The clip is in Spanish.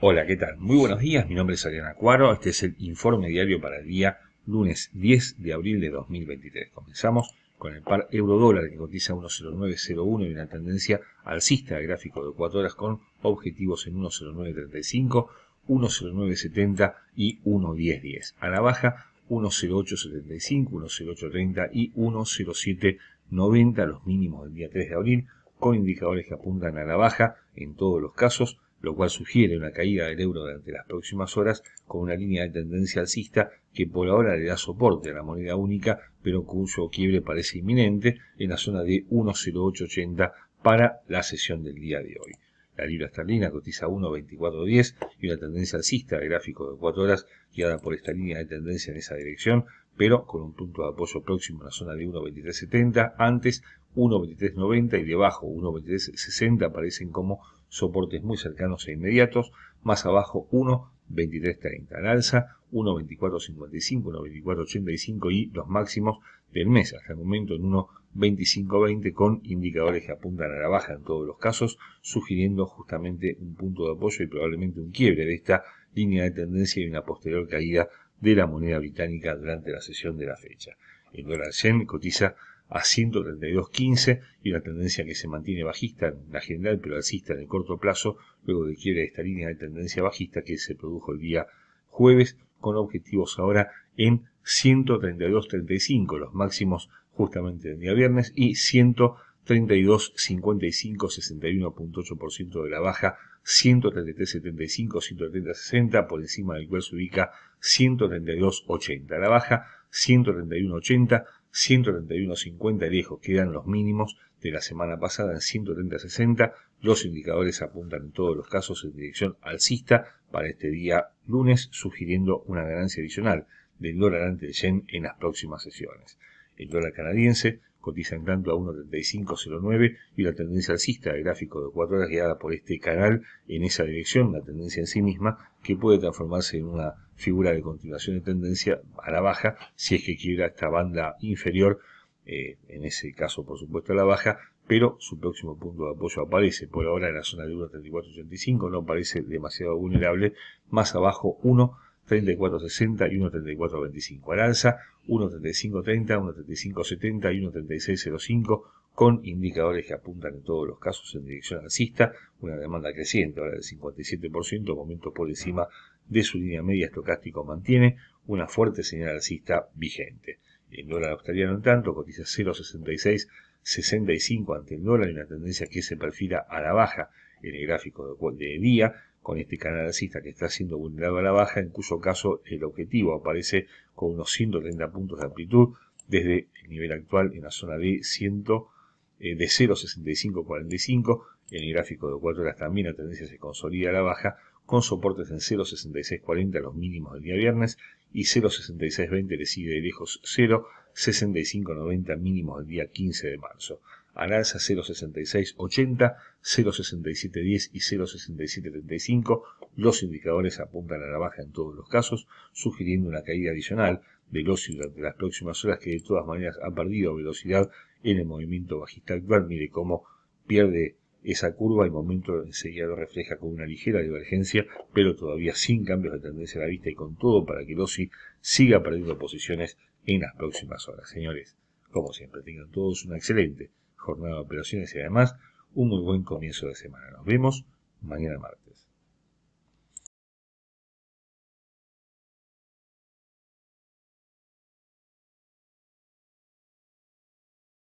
Hola, ¿qué tal? Muy buenos días, mi nombre es Ariana Cuaro, este es el informe diario para el día lunes 10 de abril de 2023. Comenzamos con el par euro-dólar que cotiza 1.0901 y una tendencia alcista gráfico de 4 horas con objetivos en 1.0935, 1.0970 y 1.1010. A la baja 1.0875, 1.0830 y 1.0790 los mínimos del día 3 de abril con indicadores que apuntan a la baja en todos los casos lo cual sugiere una caída del euro durante las próximas horas con una línea de tendencia alcista que por ahora le da soporte a la moneda única, pero cuyo quiebre parece inminente en la zona de 1.0880 para la sesión del día de hoy. La libra esterlina cotiza 1.2410 y una tendencia alcista gráfico de 4 horas guiada por esta línea de tendencia en esa dirección, pero con un punto de apoyo próximo a la zona de 1.2370, antes 1.2390 y debajo 1.2360 aparecen como soportes muy cercanos e inmediatos, más abajo 1.2330 alza, 1.24.55, 1.24.85 y los máximos del mes, hasta el momento en 1.25.20 con indicadores que apuntan a la baja en todos los casos, sugiriendo justamente un punto de apoyo y probablemente un quiebre de esta línea de tendencia y una posterior caída de la moneda británica durante la sesión de la fecha. El dólar yen cotiza a 132.15 y una tendencia que se mantiene bajista en la general, pero alcista en el corto plazo, luego de esta línea de tendencia bajista que se produjo el día jueves, con objetivos ahora en 132.35, los máximos justamente del día viernes, y 132.55, 61.8% de la baja, 133.75, 130.60, por encima del cual se ubica 132.80, la baja 131.80, 131.50 lejos quedan los mínimos de la semana pasada en 130.60. Los indicadores apuntan en todos los casos en dirección alcista para este día lunes, sugiriendo una ganancia adicional del dólar ante el yen en las próximas sesiones. El dólar canadiense en tanto a 1.3509 y la tendencia alcista del gráfico de 4 horas guiada por este canal en esa dirección, la tendencia en sí misma que puede transformarse en una figura de continuación de tendencia a la baja si es que quiera esta banda inferior, eh, en ese caso por supuesto a la baja, pero su próximo punto de apoyo aparece por ahora en la zona de 1.3485, no parece demasiado vulnerable, más abajo 1 3460 y 13425. Al alza 13530, 13570 y 13605 con indicadores que apuntan en todos los casos en dirección alcista, una demanda creciente, ahora del 57%, momento por encima de su línea media estocástico mantiene una fuerte señal alcista vigente. El dólar australiano, en tanto, cotiza 0,6665 ante el dólar y una tendencia que se perfila a la baja en el gráfico de día, con este canal alcista que está siendo vulnerado a la baja, en cuyo caso el objetivo aparece con unos 130 puntos de amplitud desde el nivel actual en la zona de 100, eh, de 0.6545. En el gráfico de 4 horas también la tendencia se consolida a la baja con soportes en 0.6640 los mínimos del día viernes y 0.6620 le sigue de lejos 0.6590 mínimos del día 15 de marzo alza 06680, 06710 y 06735. Los indicadores apuntan a la baja en todos los casos, sugiriendo una caída adicional del OSI durante las próximas horas que de todas maneras ha perdido velocidad en el movimiento bajista actual. Mire cómo pierde esa curva y momento enseguida lo refleja con una ligera divergencia, pero todavía sin cambios de tendencia a la vista y con todo para que el OSI siga perdiendo posiciones en las próximas horas. Señores, como siempre, tengan todos una excelente jornada de operaciones y además un muy buen comienzo de semana. Nos vemos mañana martes.